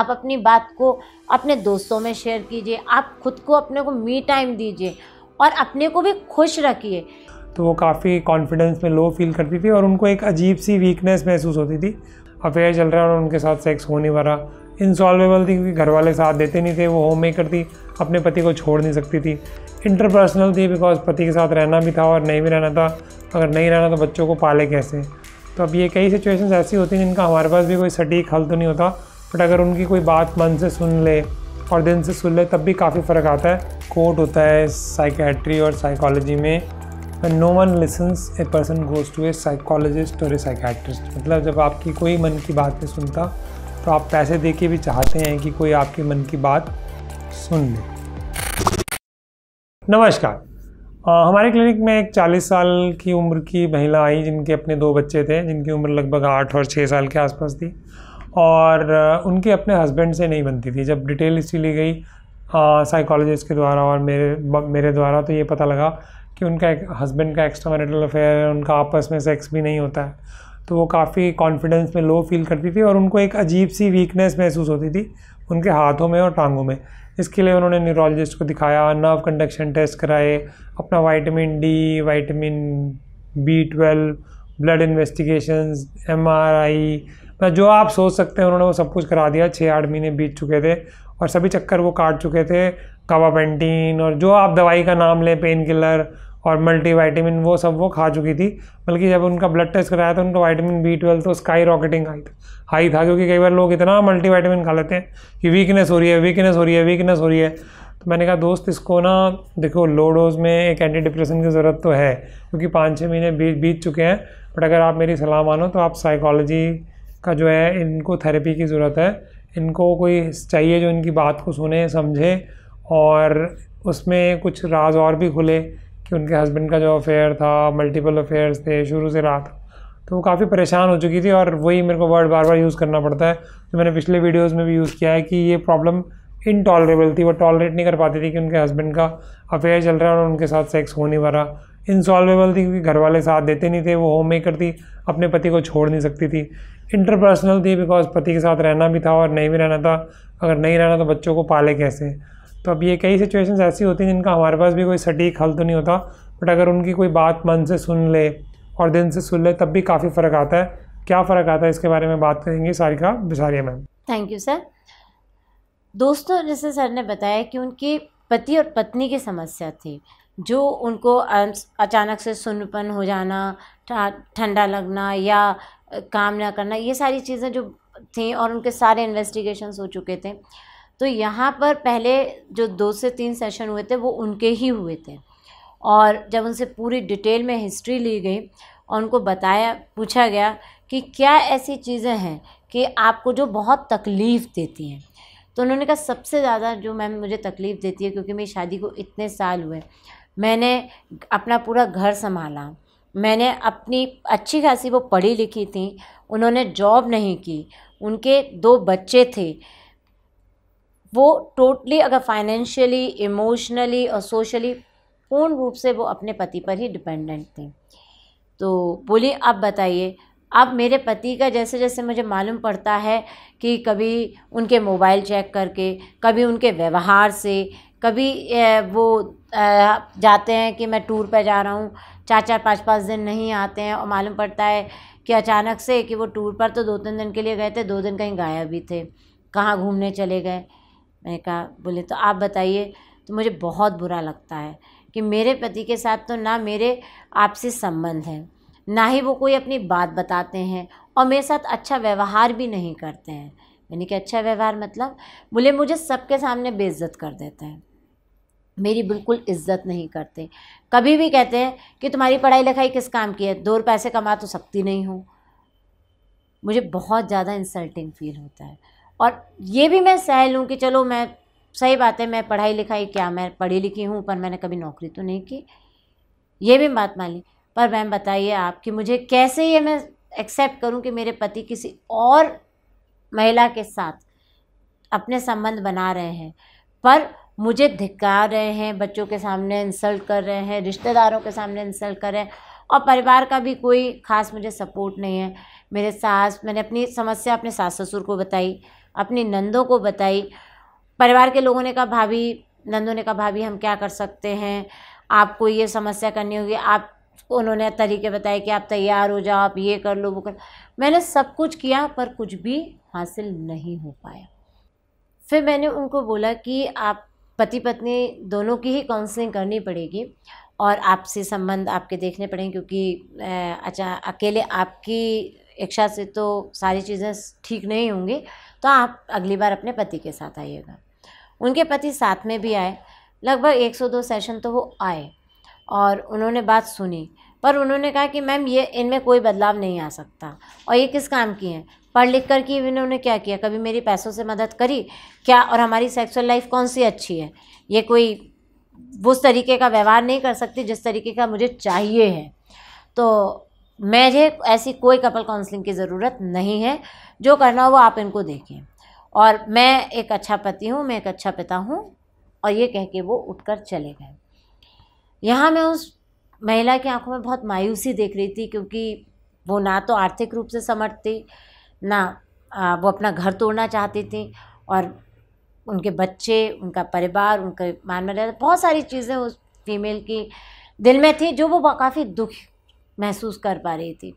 आप अपनी बात को अपने दोस्तों में शेयर कीजिए आप खुद को अपने को मी टाइम दीजिए और अपने को भी खुश रखिए तो वो काफ़ी कॉन्फिडेंस में लो फील करती थी और उनको एक अजीब सी वीकनेस महसूस होती थी अफेयर चल रहा है और उनके साथ सेक्स हो नहीं पा रहा इंसॉल्वेबल थी क्योंकि घर वाले साथ देते नहीं थे वो होम मेकर थी अपने पति को छोड़ नहीं सकती थी इंटरपर्सनल थी बिकॉज पति के साथ रहना भी था और नहीं भी रहना था अगर नहीं रहना तो बच्चों को पाले कैसे तो अब ये कई सिचुएशंस ऐसी होती हैं जिनका हमारे पास भी कोई सटीक हल तो नहीं होता बट अगर उनकी कोई बात मन से सुन ले और दिन से सुन ले तब भी काफ़ी फ़र्क आता है कोट होता है साइकेट्री और साइकोलॉजी में no one listens a person goes to a psychologist और ए साइकेट्रिस्ट मतलब जब आपकी कोई मन की बात नहीं सुनता तो आप पैसे दे के भी चाहते हैं कि कोई आपके मन की बात सुन ले नमस्कार हमारे क्लिनिक में एक 40 साल की उम्र की महिला आई जिनके अपने दो बच्चे थे जिनकी उम्र लगभग आठ और छः साल के आसपास थी और उनके अपने हस्बैंड से नहीं बनती थी जब डिटेल इसी ली गई साइकोलॉजिस्ट के द्वारा और मेरे मेरे द्वारा तो ये पता लगा कि उनका एक हस्बैंड का एक्स्ट्रा मैरिटल अफेयर है उनका आपस में सेक्स भी नहीं होता है तो वो काफ़ी कॉन्फिडेंस में लो फील करती थी और उनको एक अजीब सी वीकनेस महसूस होती थी उनके हाथों में और टांगों में इसके लिए उन्होंने न्यूरोलॉजिस्ट को दिखाया नर्व कंडक्शन टेस्ट कराए अपना vitamin D vitamin B twelve blood investigation M R I ना जो आप सोच सकते हैं उन्होंने वो सब कुछ करा दिया छः आठ महीने बीत चुके थे और सभी चक्कर वो काट चुके थे पेंटीन और जो आप दवाई का नाम लें पेन किलर और मल्टीवाइटामिन वो सब वो खा चुकी थी बल्कि जब उनका ब्लड टेस्ट कराया था उनका वाइटामिन बी ट्वेल्व तो स्काई रॉकेटिंग हाई था हाई था क्योंकि कई बार लोग इतना मल्टीवाइटामिन खा लेते हैं कि वीकनेस हो रही है वीकनेस हो रही है वीकनेस हो रही है तो मैंने कहा दोस्त इसको ना देखो लो डोज में एक एंटी डिप्रेशन की ज़रूरत तो है क्योंकि पाँच छः महीने बीत बीत चुके हैं बट अगर आप मेरी सलाह मानो तो आप साइकोलॉजी का जो है इनको थेरेपी की ज़रूरत है इनको कोई चाहिए जो इनकी बात को सुने समझे और उसमें कुछ राज और भी खुले कि उनके हस्बैंड का जो अफेयर था मल्टीपल अफेयर्स थे शुरू से रात तो वो काफ़ी परेशान हो चुकी थी और वही मेरे को वर्ड बार बार यूज़ करना पड़ता है तो मैंने पिछले वीडियोज़ में भी यूज़ किया है कि ये प्रॉब्लम इनटॉलरेबल थी वो टॉलरेट नहीं कर पाती थी कि उनके हस्बैंड का अफेयर चल रहा है और उनके साथ सेक्स हो नहीं पा रहा इनसॉल्वेबल थी क्योंकि घर वाले साथ देते नहीं थे वो होम मेकर थी अपने पति को छोड़ नहीं सकती थी इंटरपर्सनल थी बिकॉज पति के साथ रहना भी था और नहीं भी रहना था अगर नहीं रहना तो बच्चों को पाले कैसे तो अब ये कई सिचुएशंस ऐसी होती हैं जिनका हमारे पास भी कोई सटीक हल तो नहीं होता बट अगर उनकी कोई बात मन से सुन ले और दिन से सुन ले तब भी काफ़ी फ़र्क आता है क्या फ़र्क आता है इसके बारे में बात करेंगे Sarika Bisaria ma'am thank you sir दोस्तों जैसे सर ने बताया कि उनके पति और पत्नी की समस्या थी जो उनको अचानक से सुनपन हो जाना ठंडा लगना या काम ना करना ये सारी चीज़ें जो थी और उनके सारे इन्वेस्टिगेशंस हो चुके थे तो यहाँ पर पहले जो दो से तीन सेशन हुए थे वो उनके ही हुए थे और जब उनसे पूरी डिटेल में हिस्ट्री ली गई और उनको बताया पूछा गया कि क्या ऐसी चीज़ें हैं कि आपको जो बहुत तकलीफ़ देती हैं तो उन्होंने कहा सबसे ज़्यादा जो मैम मुझे तकलीफ़ देती है क्योंकि मेरी शादी को इतने साल हुए मैंने अपना पूरा घर संभाला मैंने अपनी अच्छी खासी वो पढ़ी लिखी थी उन्होंने जॉब नहीं की उनके दो बच्चे थे वो टोटली अगर फाइनेंशियली इमोशनली और सोशली पूर्ण रूप से वो अपने पति पर ही डिपेंडेंट थी तो बोली आप बताइए अब मेरे पति का जैसे जैसे मुझे मालूम पड़ता है कि कभी उनके मोबाइल चेक करके कभी उनके व्यवहार से कभी वो जाते हैं कि मैं टूर पे जा रहा हूँ चार चार पाँच पाँच दिन नहीं आते हैं और मालूम पड़ता है कि अचानक से कि वो टूर पर तो दो तीन दिन के लिए गए थे दो दिन कहीं गायब भी थे कहाँ घूमने चले गए मैंने कहा बोले तो आप बताइए तो मुझे बहुत बुरा लगता है कि मेरे पति के साथ तो ना मेरे आपसी संबंध हैं ना ही वो कोई अपनी बात बताते हैं और मेरे साथ अच्छा व्यवहार भी नहीं करते हैं यानी कि अच्छा व्यवहार मतलब बोले मुझे सबके सामने बेइज्जत कर देते हैं मेरी बिल्कुल इज्जत नहीं करते कभी भी कहते हैं कि तुम्हारी पढ़ाई लिखाई किस काम की है दो पैसे कमा तो सकती नहीं हूँ मुझे बहुत ज़्यादा इंसल्टिंग फील होता है और ये भी मैं सह लूँ कि चलो मैं सही बात है मैं पढ़ाई लिखाई क्या मैं पढ़ी लिखी हूँ पर मैंने कभी नौकरी तो नहीं की ये भी बात मान ली पर मैम बताइए आप कि मुझे कैसे ये मैं एक्सेप्ट करूँ कि मेरे पति किसी और महिला के साथ अपने संबंध बना रहे हैं पर मुझे धिक्का रहे हैं बच्चों के सामने इंसल्ट कर रहे हैं रिश्तेदारों के सामने इंसल्ट कर रहे हैं और परिवार का भी कोई ख़ास मुझे सपोर्ट नहीं है मेरे सास मैंने अपनी समस्या अपने सास ससुर को बताई अपनी नंदों को बताई परिवार के लोगों ने कहा भाभी नंदों ने कहा भाभी हम क्या कर सकते हैं आपको ये समस्या करनी होगी आप उन्होंने तरीके बताए कि आप तैयार हो जाओ आप ये कर लो वो कर मैंने सब कुछ किया पर कुछ भी हासिल नहीं हो पाया फिर मैंने उनको बोला कि आप पति पत्नी दोनों की ही काउंसलिंग करनी पड़ेगी और आपसे संबंध आपके देखने पड़ेंगे क्योंकि अच्छा अकेले आपकी इच्छा से तो सारी चीज़ें ठीक नहीं होंगी तो आप अगली बार अपने पति के साथ आइएगा उनके पति साथ में भी आए लगभग एक सौ दो सेशन तो वो आए और उन्होंने बात सुनी पर उन्होंने कहा कि मैम ये इनमें कोई बदलाव नहीं आ सकता और ये किस काम की हैं पढ़ लिख कर की इन्होंने क्या किया कभी मेरी पैसों से मदद करी क्या और हमारी सेक्सुअल लाइफ कौन सी अच्छी है ये कोई उस तरीके का व्यवहार नहीं कर सकती जिस तरीके का मुझे चाहिए है तो मुझे ऐसी कोई कपल काउंसलिंग की ज़रूरत नहीं है जो करना हो वो आप इनको देखें और मैं एक अच्छा पति हूँ मैं एक अच्छा पिता हूँ और ये कह के वो उठकर चले गए यहाँ मैं उस महिला की आंखों में बहुत मायूसी देख रही थी क्योंकि वो ना तो आर्थिक रूप से समर्थ थी ना वो अपना घर तोड़ना चाहती थी और उनके बच्चे उनका परिवार उनके मान मर्यादा बहुत सारी चीज़ें उस फीमेल की दिल में थी जो वो काफ़ी दुख महसूस कर पा रही थी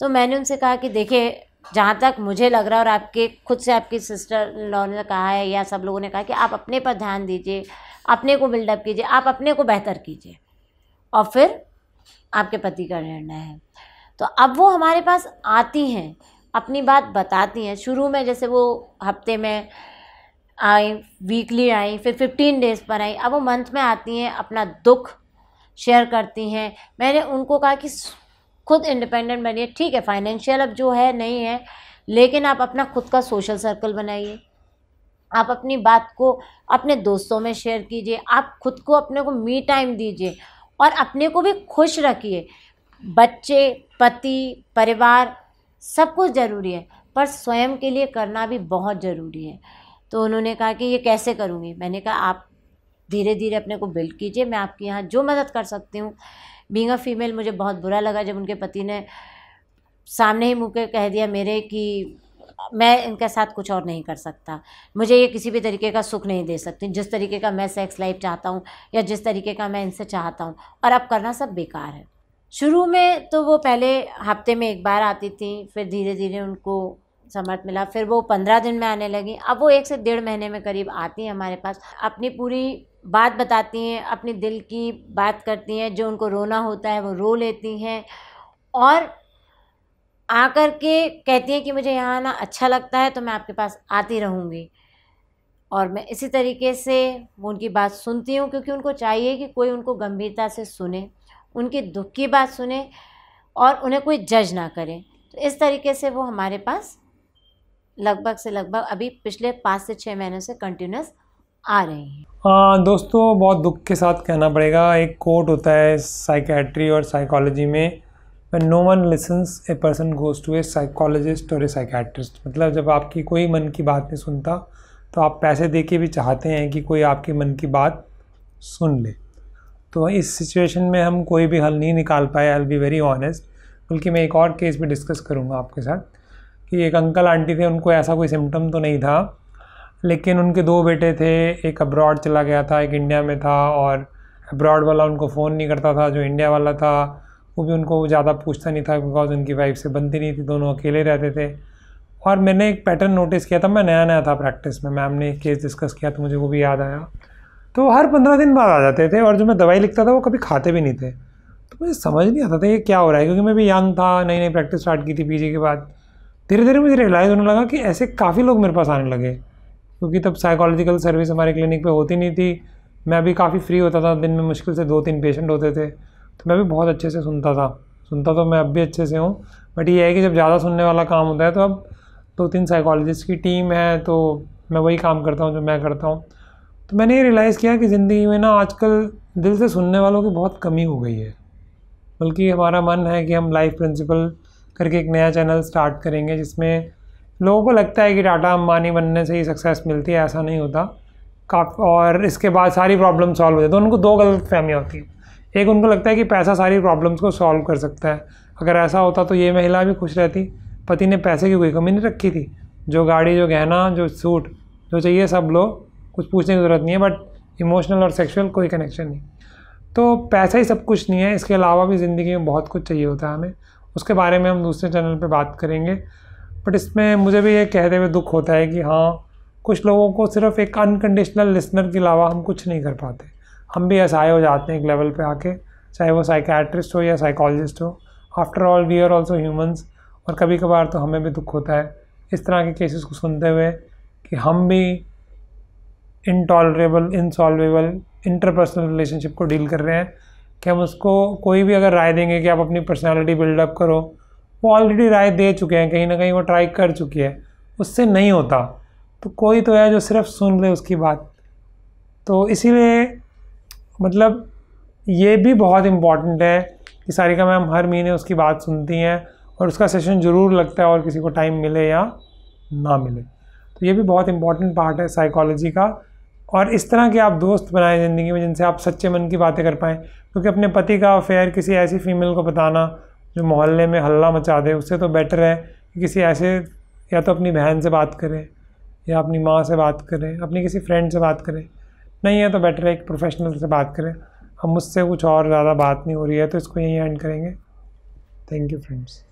तो मैंने उनसे कहा कि देखिए जहाँ तक मुझे लग रहा है और आपके खुद से आपकी सिस्टर लॉ ने कहा है या सब लोगों ने कहा कि आप अपने पर ध्यान दीजिए अपने को बिल्डअप कीजिए आप अपने को बेहतर कीजिए और फिर आपके पति का निर्णय है तो अब वो हमारे पास आती हैं अपनी बात बताती हैं शुरू में जैसे वो हफ्ते में आई वीकली आई फिर फिफ्टीन डेज़ पर आई अब वो मंथ में आती हैं अपना दुख शेयर करती हैं मैंने उनको कहा कि खुद इंडिपेंडेंट बनिए ठीक है फाइनेंशियल अब जो है नहीं है लेकिन आप अपना खुद का सोशल सर्कल बनाइए आप अपनी बात को अपने दोस्तों में शेयर कीजिए आप खुद को अपने को मी टाइम दीजिए और अपने को भी खुश रखिए बच्चे पति परिवार सब कुछ ज़रूरी है पर स्वयं के लिए करना भी बहुत ज़रूरी है तो उन्होंने कहा कि ये कैसे करूँगी मैंने कहा आप धीरे धीरे अपने को बिल्ड कीजिए मैं आपके यहाँ जो मदद कर सकती हूँ बींग अ फीमेल मुझे बहुत बुरा लगा जब उनके पति ने सामने ही मुँह के कह दिया मेरे कि मैं इनके साथ कुछ और नहीं कर सकता मुझे ये किसी भी तरीके का सुख नहीं दे सकती जिस तरीके का मैं सेक्स लाइफ चाहता हूँ या जिस तरीके का मैं इनसे चाहता हूँ और अब करना सब बेकार है शुरू में तो वो पहले हफ्ते में एक बार आती थी फिर धीरे धीरे उनको समर्थ मिला फिर वो पंद्रह दिन में आने लगी अब वो एक से डेढ़ महीने में करीब आती हैं हमारे पास अपनी पूरी बात बताती हैं अपने दिल की बात करती हैं जो उनको रोना होता है वो रो लेती हैं और आकर के कहती हैं कि मुझे यहाँ आना अच्छा लगता है तो मैं आपके पास आती रहूँगी और मैं इसी तरीके से वो उनकी बात सुनती हूँ क्योंकि उनको चाहिए कि कोई उनको गंभीरता से सुने उनके दुख की बात सुने और उन्हें कोई जज ना करे तो इस तरीके से वो हमारे पास लगभग से लगभग अभी पिछले पाँच से छः महीनों से कंटिन्यूस आ रही हैं हाँ दोस्तों बहुत दुख के साथ कहना पड़ेगा एक कोर्ट होता है साइकेट्री और साइकोलॉजी में when no one listens a person goes to a psychologist और ए साइकैट्रिस्ट मतलब जब आपकी कोई मन की बात नहीं सुनता तो आप पैसे दे के भी चाहते हैं कि कोई आपके मन की बात सुन ले तो इस सिचुएशन में हम कोई भी हल नहीं निकाल पाए आई बी वेरी ऑनेस्ट बल्कि मैं एक और केस भी डिस्कस करूँगा आपके साथ कि एक अंकल आंटी थे उनको ऐसा कोई सिम्टम तो नहीं था लेकिन उनके दो बेटे थे एक अब्रॉड चला गया था एक इंडिया में था और अब्रॉड वाला उनको फ़ोन नहीं करता था जो इंडिया वाला था वो भी उनको ज़्यादा पूछता नहीं था बिकॉज उनकी वाइफ से बनती नहीं थी दोनों अकेले रहते थे और मैंने एक पैटर्न नोटिस किया था मैं नया नया था प्रैक्टिस में मैम ने एक केस डिस्कस किया तो मुझे वो भी याद आया तो हर पंद्रह दिन बाद आ जाते थे और जो मैं दवाई लिखता था वो कभी खाते भी नहीं थे तो मुझे समझ नहीं आता था ये क्या हो रहा है क्योंकि मैं भी यंग था नई नई प्रैक्टिस स्टार्ट की थी पी के बाद धीरे धीरे मुझे रियलाइज़ होने लगा कि ऐसे काफ़ी लोग मेरे पास आने लगे क्योंकि तब साइकोलॉजिकल सर्विस हमारे क्लिनिक पर होती नहीं थी मैं भी काफ़ी फ्री होता था दिन में मुश्किल से दो तीन पेशेंट होते थे तो मैं भी बहुत अच्छे से सुनता था सुनता तो मैं अब भी अच्छे से हूँ बट ये है कि जब ज़्यादा सुनने वाला काम होता है तो अब दो तीन साइकोलॉजिस्ट की टीम है तो मैं वही काम करता हूँ जो मैं करता हूँ तो मैंने ये रियलाइज़ किया कि ज़िंदगी में ना आजकल दिल से सुनने वालों की बहुत कमी हो गई है बल्कि हमारा मन है कि हम लाइफ प्रिंसिपल करके एक नया चैनल स्टार्ट करेंगे जिसमें लोगों को लगता है कि टाटा अंबानी बनने से ही सक्सेस मिलती है ऐसा नहीं होता का और इसके बाद सारी प्रॉब्लम सॉल्व हो जाती है तो उनको दो गलत फहमियाँ होती हैं एक उनको लगता है कि पैसा सारी प्रॉब्लम्स को सॉल्व कर सकता है अगर ऐसा होता तो ये महिला भी खुश रहती पति ने पैसे की कोई कमी नहीं रखी थी जो गाड़ी जो गहना जो सूट जो चाहिए सब लो कुछ पूछने की ज़रूरत नहीं है बट इमोशनल और सेक्सुअल कोई कनेक्शन नहीं तो पैसा ही सब कुछ नहीं है इसके अलावा भी ज़िंदगी में बहुत कुछ चाहिए होता है हमें उसके बारे में हम दूसरे चैनल पर बात करेंगे बट इसमें मुझे भी ये कहते हुए दुख होता है कि हाँ कुछ लोगों को सिर्फ एक अनकंडीशनल लिसनर के अलावा हम कुछ नहीं कर पाते हम भी ऐसा हो जाते हैं एक लेवल पे आके चाहे वो साइकैट्रिस्ट हो या साइकोलॉजिस्ट हो after all we are also humans और कभी कभार तो हमें भी दुख होता है इस तरह के केसेस को सुनते हुए कि हम भी इनटॉलरेबल इनसॉल्वेबल इंटरपर्सनल रिलेशनशिप को डील कर रहे हैं कि हम उसको कोई भी अगर राय देंगे कि आप अपनी पर्सनैलिटी बिल्डअप करो वो ऑलरेडी राय दे चुके हैं कहीं ना कहीं वो ट्राई कर चुकी है उससे नहीं होता तो कोई तो है जो सिर्फ सुन ले उसकी बात तो इसीलिए मतलब ये भी बहुत इम्पॉर्टेंट है कि सारिका मैम हर महीने उसकी बात सुनती हैं और उसका सेशन ज़रूर लगता है और किसी को टाइम मिले या ना मिले तो ये भी बहुत इम्पॉर्टेंट पार्ट है साइकोलॉजी का और इस तरह के आप दोस्त बनाए ज़िंदगी में जिनसे आप सच्चे मन की बातें कर पाएँ क्योंकि अपने पति का अफेयर किसी ऐसी फीमेल को बताना जो मोहल्ले में हल्ला मचा दे उससे तो बेटर है कि किसी ऐसे या तो अपनी बहन से बात करें या अपनी माँ से बात करें अपनी किसी फ्रेंड से बात करें नहीं है तो बेटर है एक प्रोफेशनल से बात करें हम मुझसे कुछ और ज़्यादा बात नहीं हो रही है तो इसको यहीं एंड करेंगे थैंक यू फ्रेंड्स